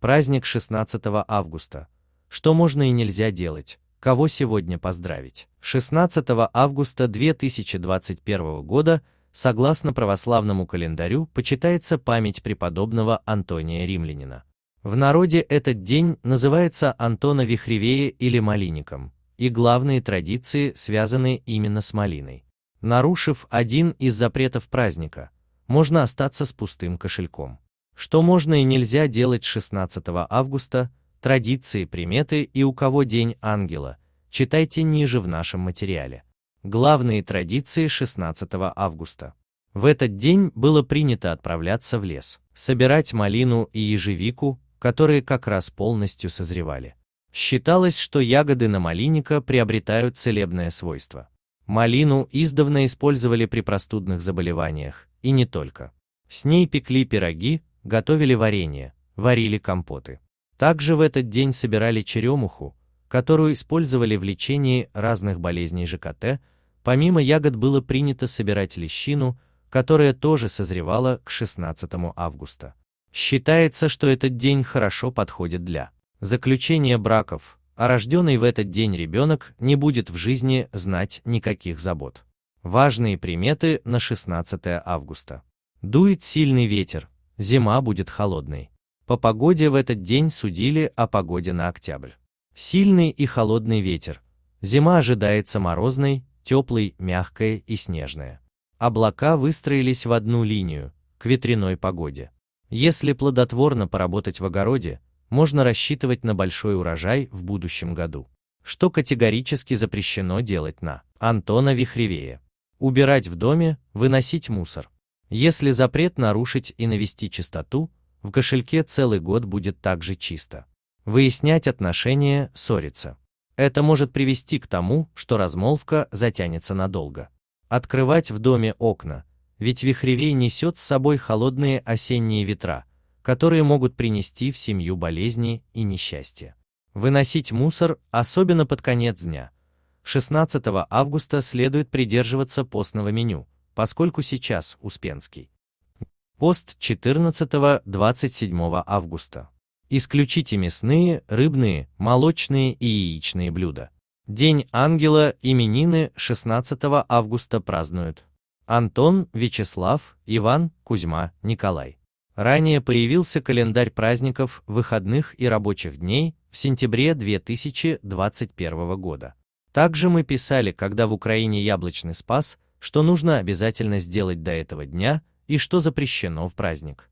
Праздник 16 августа. Что можно и нельзя делать? Кого сегодня поздравить? 16 августа 2021 года, согласно православному календарю, почитается память преподобного Антония Римлянина. В народе этот день называется Антона Вихревея или Малиником, и главные традиции связаны именно с малиной. Нарушив один из запретов праздника, можно остаться с пустым кошельком что можно и нельзя делать 16 августа, традиции, приметы и у кого День Ангела, читайте ниже в нашем материале. Главные традиции 16 августа. В этот день было принято отправляться в лес, собирать малину и ежевику, которые как раз полностью созревали. Считалось, что ягоды на малиника приобретают целебное свойство. Малину издавна использовали при простудных заболеваниях, и не только. С ней пекли пироги, готовили варенье, варили компоты. Также в этот день собирали черемуху, которую использовали в лечении разных болезней ЖКТ, помимо ягод было принято собирать лещину, которая тоже созревала к 16 августа. Считается, что этот день хорошо подходит для заключения браков, а рожденный в этот день ребенок не будет в жизни знать никаких забот. Важные приметы на 16 августа. Дует сильный ветер, Зима будет холодной. По погоде в этот день судили о погоде на октябрь. Сильный и холодный ветер. Зима ожидается морозной, теплой, мягкая и снежная. Облака выстроились в одну линию, к ветряной погоде. Если плодотворно поработать в огороде, можно рассчитывать на большой урожай в будущем году. Что категорически запрещено делать на Антона Вихревея. Убирать в доме, выносить мусор. Если запрет нарушить и навести чистоту, в кошельке целый год будет также чисто. Выяснять отношения, ссориться. Это может привести к тому, что размолвка затянется надолго. Открывать в доме окна, ведь вихревей несет с собой холодные осенние ветра, которые могут принести в семью болезни и несчастье. Выносить мусор, особенно под конец дня. 16 августа следует придерживаться постного меню, поскольку сейчас Успенский. Пост 14-27 августа. Исключите мясные, рыбные, молочные и яичные блюда. День ангела именины 16 августа празднуют. Антон, Вячеслав, Иван, Кузьма, Николай. Ранее появился календарь праздников, выходных и рабочих дней в сентябре 2021 года. Также мы писали, когда в Украине яблочный спас, что нужно обязательно сделать до этого дня и что запрещено в праздник.